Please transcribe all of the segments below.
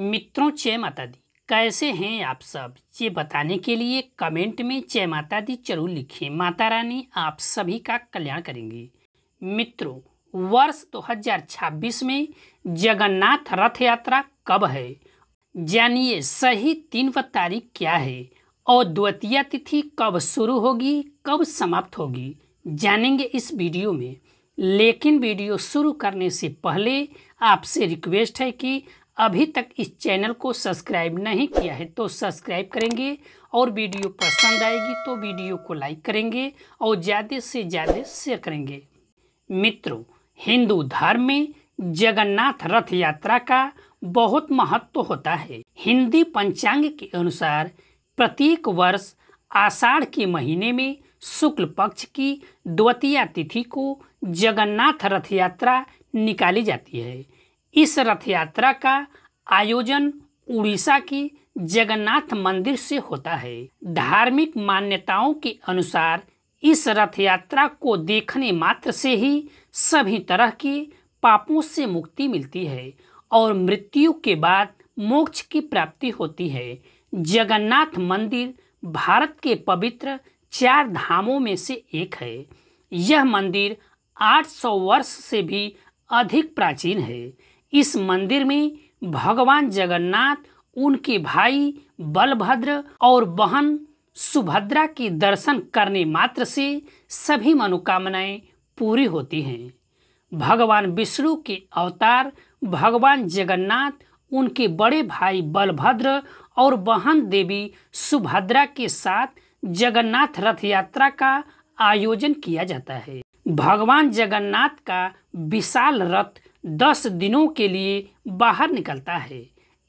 मित्रों जय माता दी कैसे हैं आप सब ये बताने के लिए कमेंट में जय माता दी जरूर लिखें माता रानी आप सभी का कल्याण करेंगे मित्रों वर्ष 2026 में जगन्नाथ रथ यात्रा कब है जानिए सही तीन व तारीख क्या है और द्वितीय तिथि कब शुरू होगी कब समाप्त होगी जानेंगे इस वीडियो में लेकिन वीडियो शुरू करने से पहले आपसे रिक्वेस्ट है कि अभी तक इस चैनल को सब्सक्राइब नहीं किया है तो सब्सक्राइब करेंगे और वीडियो पसंद आएगी तो वीडियो को लाइक करेंगे और ज़्यादा से ज़्यादा शेयर करेंगे मित्रों हिंदू धर्म में जगन्नाथ रथ यात्रा का बहुत महत्व होता है हिंदी पंचांग के अनुसार प्रत्येक वर्ष आषाढ़ के महीने में शुक्ल पक्ष की द्वितीय तिथि को जगन्नाथ रथ यात्रा निकाली जाती है इस रथ यात्रा का आयोजन उड़ीसा के जगन्नाथ मंदिर से होता है धार्मिक मान्यताओं के अनुसार इस रथ यात्रा को देखने मात्र से ही सभी तरह के पापों से मुक्ति मिलती है और मृत्यु के बाद मोक्ष की प्राप्ति होती है जगन्नाथ मंदिर भारत के पवित्र चार धामों में से एक है यह मंदिर 800 वर्ष से भी अधिक प्राचीन है इस मंदिर में भगवान जगन्नाथ उनके भाई बलभद्र और बहन सुभद्रा के दर्शन करने मात्र से सभी मनोकामनाएं पूरी होती हैं भगवान विष्णु के अवतार भगवान जगन्नाथ उनके बड़े भाई बलभद्र और बहन देवी सुभद्रा के साथ जगन्नाथ रथ यात्रा का आयोजन किया जाता है भगवान जगन्नाथ का विशाल रथ दस दिनों के लिए बाहर निकलता है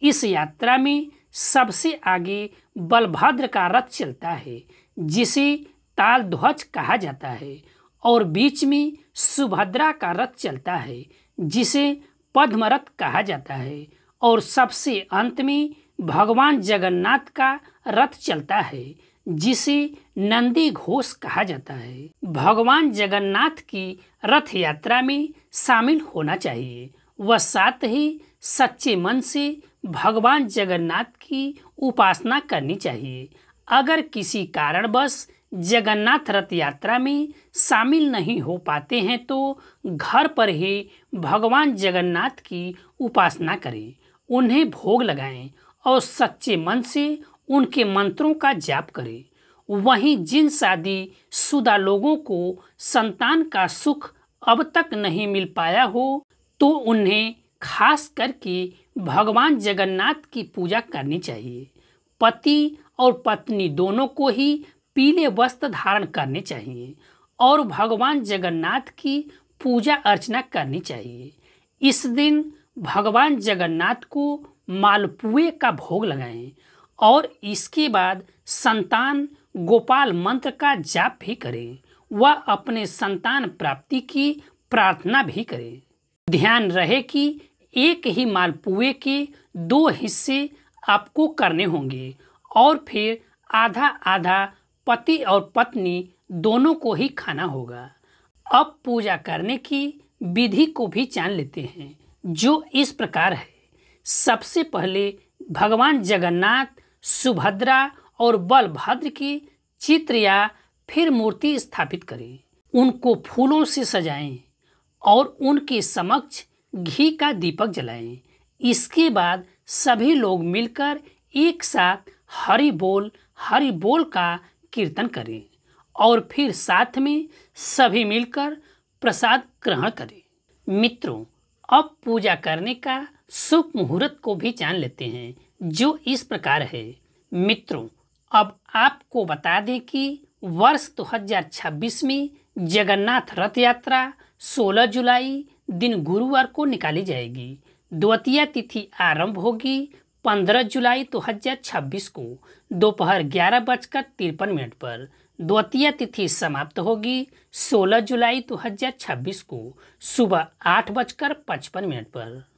इस यात्रा में सबसे आगे बलभद्र का रथ चलता है जिसे ताल ध्वज कहा जाता है और बीच में सुभद्रा का रथ चलता है जिसे पद्मरथ कहा जाता है और सबसे अंत में भगवान जगन्नाथ का रथ चलता है जिसे नंदी घोष कहा जाता है भगवान जगन्नाथ की रथ यात्रा में शामिल होना चाहिए वह साथ ही सच्चे मन से भगवान जगन्नाथ की उपासना करनी चाहिए अगर किसी कारणवश जगन्नाथ रथ यात्रा में शामिल नहीं हो पाते हैं तो घर पर ही भगवान जगन्नाथ की उपासना करें उन्हें भोग लगाएं और सच्चे मन से उनके मंत्रों का जाप करें वहीं जिन शादी शुदा लोगों को संतान का सुख अब तक नहीं मिल पाया हो तो उन्हें खास करके भगवान जगन्नाथ की पूजा करनी चाहिए पति और पत्नी दोनों को ही पीले वस्त्र धारण करने चाहिए और भगवान जगन्नाथ की पूजा अर्चना करनी चाहिए इस दिन भगवान जगन्नाथ को मालपुए का भोग लगाएं और इसके बाद संतान गोपाल मंत्र का जाप भी करें वह अपने संतान प्राप्ति की प्रार्थना भी करें ध्यान रहे कि एक ही मालपुए के दो हिस्से आपको करने होंगे और फिर आधा आधा पति और पत्नी दोनों को ही खाना होगा अब पूजा करने की विधि को भी जान लेते हैं जो इस प्रकार है सबसे पहले भगवान जगन्नाथ सुभद्रा और बलभद्र की चित्र या फिर मूर्ति स्थापित करें उनको फूलों से सजाएं और उनके समक्ष घी का दीपक जलाएं इसके बाद सभी लोग मिलकर एक साथ हरि बोल हरि बोल का कीर्तन करें और फिर साथ में सभी मिलकर प्रसाद ग्रहण करें मित्रों अब पूजा करने का शुभ मुहूर्त को भी जान लेते हैं जो इस प्रकार है मित्रों अब आपको बता दें कि वर्ष 2026 में जगन्नाथ रथ यात्रा 16 जुलाई दिन गुरुवार को निकाली जाएगी द्वितीय तिथि आरंभ होगी 15 जुलाई 2026 को दोपहर ग्यारह बजकर तिरपन मिनट पर द्वितीय तिथि समाप्त होगी 16 जुलाई 2026 को सुबह आठ बजकर पचपन मिनट पर